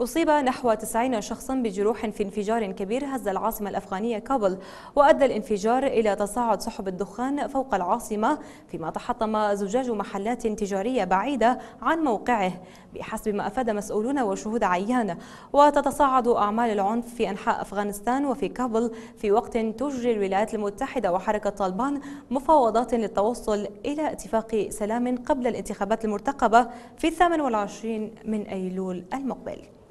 أصيب نحو 90 شخصا بجروح في انفجار كبير هز العاصمة الأفغانية كابل وأدى الانفجار إلى تصاعد سحب الدخان فوق العاصمة فيما تحطم زجاج محلات تجارية بعيدة عن موقعه بحسب ما أفاد مسؤولون وشهود عيان وتتصاعد أعمال العنف في أنحاء أفغانستان وفي كابل في وقت تجري الولايات المتحدة وحركة طالبان مفاوضات للتوصل إلى اتفاق سلام قبل الانتخابات المرتقبة في الثامن والعشرين من أيلول المقبل